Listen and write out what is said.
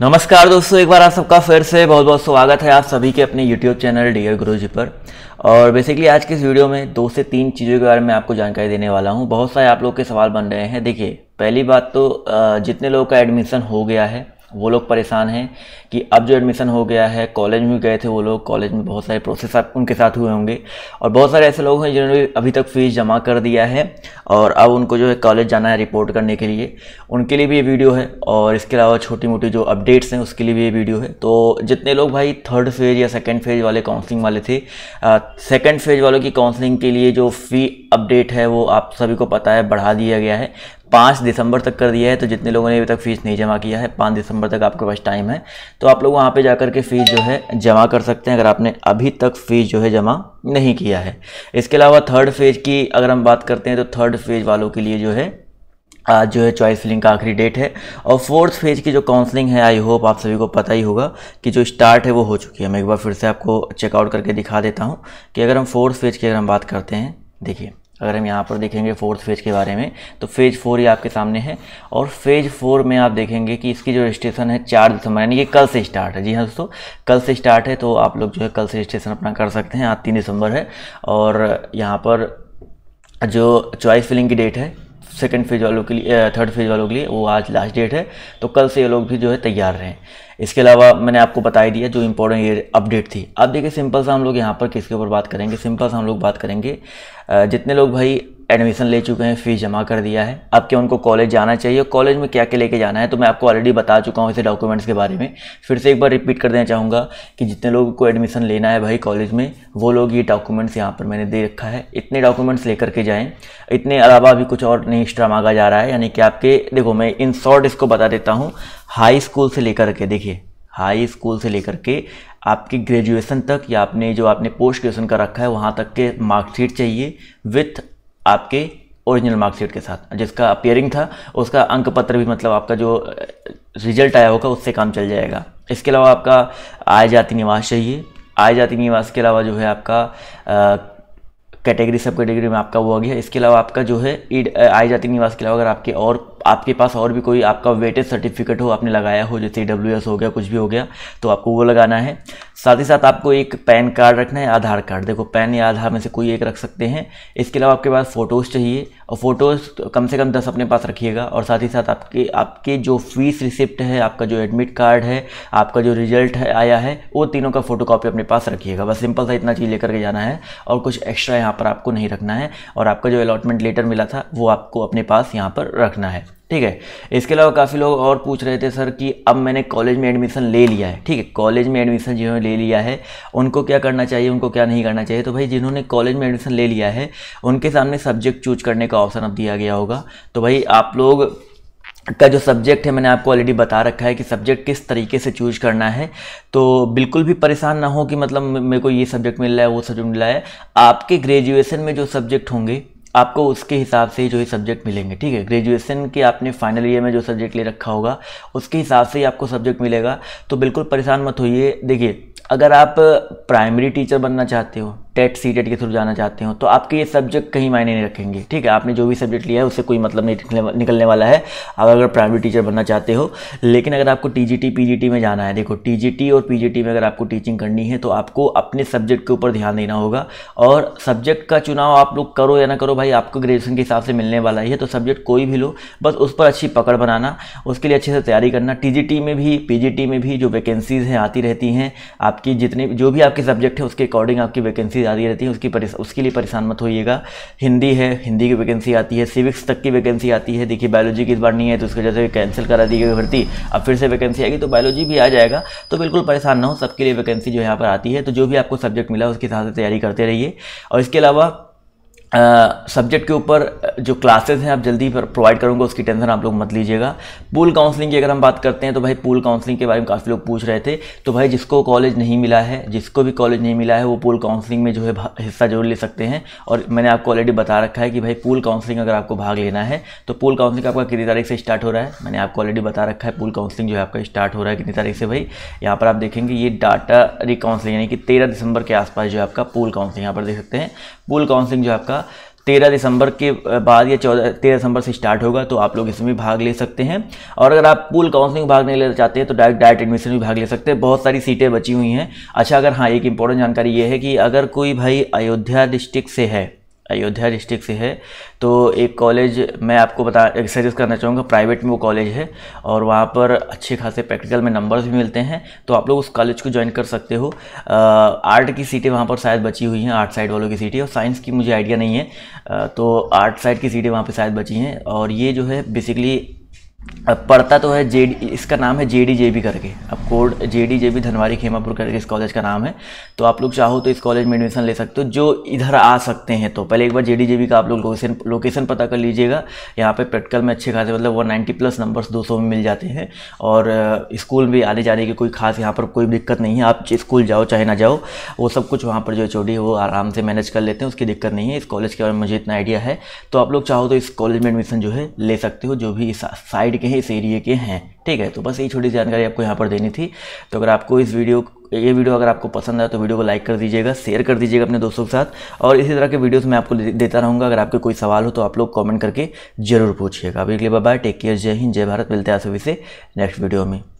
नमस्कार दोस्तों एक बार आप सबका फिर से बहुत बहुत स्वागत है आप सभी के अपने YouTube चैनल डियर गुरु जी पर और बेसिकली आज के इस वीडियो में दो से तीन चीज़ों के बारे में आपको जानकारी देने वाला हूँ बहुत सारे आप लोग के सवाल बन रहे हैं देखिए पहली बात तो जितने लोगों का एडमिशन हो गया है वो लोग परेशान हैं कि अब जो एडमिशन हो गया है कॉलेज में गए थे वो लोग कॉलेज में बहुत सारे प्रोसेस उनके साथ हुए होंगे और बहुत सारे ऐसे लोग हैं जिन्होंने अभी तक फ़ीस जमा कर दिया है और अब उनको जो है कॉलेज जाना है रिपोर्ट करने के लिए उनके लिए भी ये वीडियो है और इसके अलावा छोटी मोटी जो अपडेट्स हैं उसके लिए भी ये वीडियो है तो जितने लोग भाई थर्ड फेज या सेकेंड फेज वाले काउंसलिंग वाले थे सेकेंड फेज वालों की काउंसलिंग के लिए जो फ़ी अपडेट है वो आप सभी को पता है बढ़ा दिया गया है पाँच दिसंबर तक कर दिया है तो जितने लोगों ने अभी तक फ़ीस नहीं जमा किया है पाँच दिसंबर तक आपके पास टाइम है तो आप लोग वहाँ पे जाकर के फ़ीस जो है जमा कर सकते हैं अगर आपने अभी तक फ़ीस जो है जमा नहीं किया है इसके अलावा थर्ड फेज की अगर हम बात करते हैं तो थर्ड फेज वालों के लिए जो है आज जो है चॉइस फिलिंग का आखिरी डेट है और फोर्थ फेज की जो काउंसलिंग है आई होप आप सभी को पता ही होगा कि जो स्टार्ट है वो हो चुकी है मैं एक बार फिर से आपको चेकआउट करके दिखा देता हूँ कि अगर हम फोर्थ फेज की अगर हम बात करते हैं देखिए अगर हम यहाँ पर देखेंगे फोर्थ फेज के बारे में तो फेज फोर ही आपके सामने है और फेज फोर में आप देखेंगे कि इसकी जो रजिस्ट्रेशन है चार दिसंबर यानी कि कल से स्टार्ट है जी हाँ दोस्तों कल से स्टार्ट है तो आप लोग जो है कल से रजिस्ट्रेशन अपना कर सकते हैं आज तीन दिसंबर है और यहाँ पर जो चॉइस फिलिंग की डेट है सेकेंड फेज वालों के लिए थर्ड फेज वालों के लिए वो आज लास्ट डेट है तो कल से ये लोग भी जो है तैयार रहें इसके अलावा मैंने आपको बता दिया जो इम्पोर्टेंट ये अपडेट थी अब देखिए सिंपल सा हम लोग यहाँ पर किसके ऊपर बात करेंगे सिंपल सा हम लोग बात करेंगे जितने लोग भाई एडमिशन ले चुके हैं फ़ीस जमा कर दिया है अब क्या उनको कॉलेज जाना चाहिए कॉलेज में क्या क्या लेके जाना है तो मैं आपको ऑलरेडी बता चुका हूँ इसे डॉक्यूमेंट्स के बारे में फिर से एक बार रिपीट कर देना चाहूँगा कि जितने लोगों को एडमिशन लेना है भाई कॉलेज में वो लोग ये डॉक्यूमेंट्स यहाँ पर मैंने दे रखा है इतने डॉक्यूमेंट्स लेकर के जाएँ इतने अलावा भी कुछ और नहीं एक्स्ट्रा मांगा जा रहा है यानी कि आपके देखो मैं इन शॉर्ट इसको बता देता हूँ हाई स्कूल से लेकर के देखिए हाई स्कूल से लेकर के आपकी ग्रेजुएशन तक या आपने जो आपने पोस्ट ग्रेजुएशन कर रखा है वहाँ तक के मार्कशीट चाहिए विथ आपके ओरिजिनल मार्कशीट के साथ जिसका अपियरिंग था उसका अंक पत्र भी मतलब आपका जो रिजल्ट आया होगा उससे काम चल जाएगा इसके अलावा आपका आय जाति निवास चाहिए आय जाति निवास के अलावा जो है आपका कैटेगरी सब कैटेगरी में आपका वो आ गया इसके अलावा आपका जो है आय जाति निवास के अलावा अगर आपके और आपके पास और भी कोई आपका वेटेज सर्टिफिकेट हो आपने लगाया हो जैसे डब्ल्यू हो गया कुछ भी हो गया तो आपको वो लगाना है साथ ही साथ आपको एक पैन कार्ड रखना है आधार कार्ड देखो पैन या आधार में से कोई एक रख सकते हैं इसके अलावा आपके पास फ़ोटोज़ चाहिए और फ़ोटोज़ कम से कम दस अपने पास रखिएगा और साथ ही साथ आपके आपके जो फीस रिसिप्ट है आपका जो एडमिट कार्ड है आपका जो रिजल्ट है आया है वो तीनों का फ़ोटो अपने पास रखिएगा बस सिंपल सा इतना चीज़ लेकर के जाना है और कुछ एक्स्ट्रा यहाँ पर आपको नहीं रखना है और आपका जो अलॉटमेंट लेटर मिला था वो आपको अपने पास यहाँ पर रखना है ठीक है इसके अलावा काफ़ी लोग और पूछ रहे थे सर कि अब मैंने कॉलेज में एडमिशन ले लिया है ठीक है कॉलेज में एडमिशन जिन्होंने ले लिया है उनको क्या करना चाहिए उनको क्या नहीं करना चाहिए तो भाई जिन्होंने कॉलेज में एडमिशन ले लिया है उनके सामने सब्जेक्ट चूज करने का ऑप्शन अब दिया गया होगा तो भाई आप लोग का जो सब्जेक्ट है मैंने आपको ऑलरेडी बता रखा है कि सब्जेक्ट किस तरीके से चूज करना है तो बिल्कुल भी परेशान ना हो कि मतलब मेरे को ये सब्जेक्ट मिल रहा है वो सब्जेक्ट मिल रहा है आपके ग्रेजुएशन में जो सब्जेक्ट होंगे आपको उसके हिसाब से जो है सब्जेक्ट मिलेंगे ठीक है ग्रेजुएशन के आपने फाइनल ईयर में जो सब्जेक्ट ले रखा होगा उसके हिसाब से ही आपको सब्जेक्ट मिलेगा तो बिल्कुल परेशान मत होइए देखिए अगर आप प्राइमरी टीचर बनना चाहते हो टेट सी टेट के थ्रू जाना चाहते हो तो आपके ये सब्जेक्ट कहीं मायने नहीं रखेंगे ठीक है आपने जो भी सब्जेक्ट लिया है उससे कोई मतलब नहीं निकलने वाला है आप अगर प्राइवेट टीचर बनना चाहते हो लेकिन अगर आपको टी जी में जाना है देखो टी और पी में अगर आपको टीचिंग करनी है तो आपको अपने सब्जेक्ट के ऊपर ध्यान देना होगा और सब्जेक्ट का चुनाव आप लोग करो या ना करो भाई आपको ग्रेजुएशन के हिसाब से मिलने वाला ही है तो सब्जेक्ट कोई भी लो बस उस पर अच्छी पकड़ बनाना उसके लिए अच्छे से तैयारी करना टी में भी पी में भी जो वैकेंसीज़ हैं आती रहती हैं आपकी जितनी जो भी आपके सब्जेक्ट है उसके अकॉर्डिंग आपकी वैकेंसी वैकेंसी आती रहती है उसकी उसके लिए परेशान मत होइएगा हिंदी है हिंदी की वैकेंसी आती है सिविक्स तक की वैकेंसी आती है देखिए बायोलॉजी की इस बार नहीं है तो उसकी वजह से कैंसिल करा दी गई भर्ती अब फिर से वैकेंसी आएगी तो बायोलॉजी भी आ जाएगा तो बिल्कुल परेशान ना हो सबके लिए वैकेंसी जो यहाँ पर आती है तो जो भी आपको सब्जेक्ट मिला उसके हिसाब से तैयारी करते रहिए और इसके अलावा सब्जेक्ट के ऊपर जो क्लासेस हैं आप जल्दी प्रोवाइड करूँगा उसकी टेंशन आप लोग मत लीजिएगा पूल काउंसलिंग की अगर हम बात करते हैं तो भाई पूल काउंसलिंग के बारे में काफ़ी लोग पूछ रहे थे तो भाई जिसको कॉलेज नहीं मिला है जिसको भी कॉलेज नहीं मिला है वो पूल काउंसलिंग में जो है हिस्सा जरूर ले सकते हैं और मैंने आपको ऑलरेडी बता रखा है कि भाई पूल काउंसलिंग अगर आपको भाग लेना है तो पूल काउंसलिंग आपका कितनी तारीख से स्टार्ट हो रहा है मैंने आपको ऑलरेडी बता रखा है पूल काउंसलिंग जो है आपका स्टार्ट हो रहा है कितनी तारीख से भाई यहाँ पर आप देखेंगे ये डाटा रिकाउंसलिंग यानी कि तेरह दिसंबर के आसपास जो है आपका पूल काउंसलिंग यहाँ पर देख सकते हैं पूल काउंसलिंग जो आपका तेरह दिसंबर के बाद या चौदह तेरह दिसंबर से स्टार्ट होगा तो आप लोग इसमें भाग ले सकते हैं और अगर आप पूल काउंसलिंग भाग नहीं लेना चाहते हैं तो डायरेक्ट डायरेक्ट एडमिशन में भाग ले सकते हैं बहुत सारी सीटें बची हुई हैं अच्छा अगर हाँ एक इंपॉर्टेंट जानकारी ये है कि अगर कोई भाई अयोध्या डिस्ट्रिक्ट से है अयोध्या डिस्ट्रिक्ट से है तो एक कॉलेज मैं आपको बता सजेस्ट करना चाहूँगा प्राइवेट में वो कॉलेज है और वहाँ पर अच्छे खासे प्रैक्टिकल में नंबर्स भी मिलते हैं तो आप लोग उस कॉलेज को ज्वाइन कर सकते हो आर्ट की सीटें वहाँ पर शायद बची हुई हैं आर्ट साइड वालों की सीटें और साइंस की मुझे आइडिया नहीं है आ, तो आर्ट साइड की सीटें वहाँ पर शायद बची हैं और ये जो है बेसिकली अब पढ़ता तो है जे इसका नाम है जे डी जे बी करके अब code J D J B Dhanwari Khemapur करके इस कॉलेज का नाम है तो आप लोग चाहो तो इस कॉलेज में एडमिशन ले सकते हो जो इधर आ सकते हैं तो पहले एक बार जे डी जे बी का आप लोग लोकेशन लोकेशन पता कर लीजिएगा यहाँ पे प्रैक्टिकल में अच्छे खासे मतलब वन नाइन्टी प्लस नंबर्स दो सौ में मिल जाते हैं और स्कूल भी आने जाने की कोई खास यहाँ पर कोई दिक्कत नहीं है आप स्कूल जाओ चाहे ना जाओ वो सब कुछ वहाँ पर जो छोटी है वो आराम से मैनेज कर लेते हैं उसकी दिक्कत नहीं है इस कॉलेज के बारे में मुझे इतना आइडिया है तो आप लोग चाहो तो इस कॉलेज में एडमिशन जो है ले सकते हो जो भी साइड साइड के हैं इस एरिए के हैं ठीक है तो बस ये छोटी जानकारी आपको यहाँ पर देनी थी तो अगर आपको इस वीडियो ये वीडियो अगर आपको पसंद आए तो वीडियो को लाइक कर दीजिएगा शेयर कर दीजिएगा अपने दोस्तों के साथ और इसी तरह के वीडियोस मैं आपको देता रहूँगा अगर आपके कोई सवाल हो तो आप लोग कमेंट करके जरूर पूछिएगा अभी के लिए बाय टेक केयर जय हिंद जय भारत मिलते हैं सभी से नेक्स्ट वीडियो में